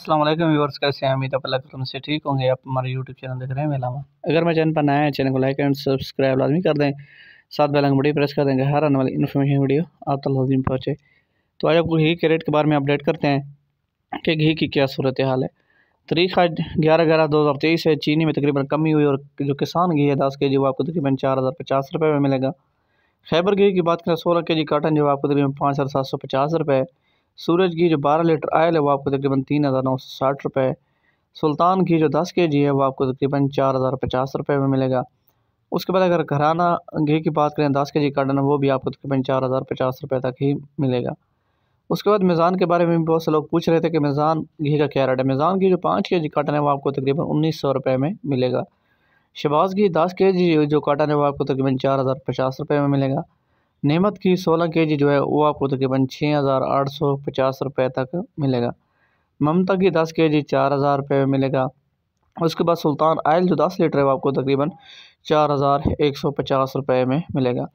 असलम व्यवर्स कैसे हैं उम्मीद आप तुम से ठीक होंगे आप हमारे यूट्यूब चैनल देख रहे हैं मेलामा अगर मैं चैनल पर नया है चैनल को लाइक एंड सब्सक्राइब लाजमी कर दें साथ बेल बड़ी प्रेस कर देंगे हर आने वाली इन्फॉर्मेशन वीडियो आप तक लाजमी पहुँचे तो आज आपको घी के रेट के बारे में अपडेट करते हैं कि घी की क्या सूरत हाल है तारीख आज ग्यारह ग्यारह दो हज़ार तेईस है चीनी में तकरीबन कमी हुई और जो किसान घी है दस के जी वो आपको तकरीबन चार हज़ार पचास रुपये में मिलेगा खैबर घी की बात करें सोलह के जी काटन जो आपको तकरीबन पाँच हज़ार सात सौ पचास रुपये है सूरज घी जो बारह लीटर आयल है वो आपको तकरीबन तीन हज़ार नौ सौ साठ रुपये सुल्तान घी जो दस के जी है वो आपको तकरीबन चार हज़ार पचास रुपये में मिलेगा उसके बाद अगर घराना घी की बात करें दस के जी कार्डन वो भी आपको तकरीबन चार हज़ार पचास रुपये तक ही मिलेगा उसके बाद मिज़ान के बारे में भी बहुत से लोग पूछ रहे थे कि मिज़ान घी का क्या रेट है मिज़ान घी जो पाँच के जी काटन है वो आपको तकरीबन उन्नीस सौ रुपये में मिलेगा शबाज घी दस के जी जो काटन है वो आपको तकरीबन चार हज़ार पचास रुपये में मिलेगा नेमत की सोलह के जी जो है वो आपको तकरीबन छः हज़ार आठ सौ पचास रुपये तक मिलेगा ममता की दस के जी चार हज़ार रुपये में मिलेगा उसके बाद सुल्तान आयल जो दस लीटर है वो आपको तकरीबन चार हज़ार एक सौ पचास रुपये में मिलेगा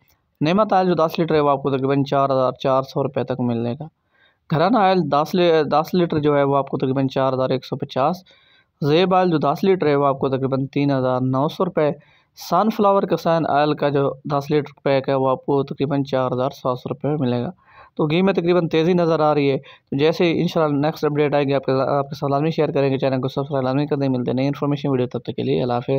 नेमत आयल जो दस लीटर है वो आपको तकरीबन चार हज़ार चार सौ रुपये तक मिलेगा घराना आयल दस ले दस लीटर जो है वो आपको तकरीबन चार हज़ार एक सौ पचास जेब आयल जो दस लीटर है वो आपको तकरीबन तीन हज़ार नौ सौ रुपये सनफ्लावर किसान आयल का जो दस लीटर पैक है वो आपको तकरीबन चार हज़ार सात सौ रुपये में मिलेगा तो घी में तकरीबन तेज़ी नज़र आ रही है तो जैसे ही इन नेक्स्ट अपडेट आएगी आपके आपके साथ लाजमी शेयर करेंगे चैनल को सब्सक्राइब लाजमी कर दें मिलते हैं नई इन्फॉर्मेशन वीडियो तब तक के लिए अलाफ़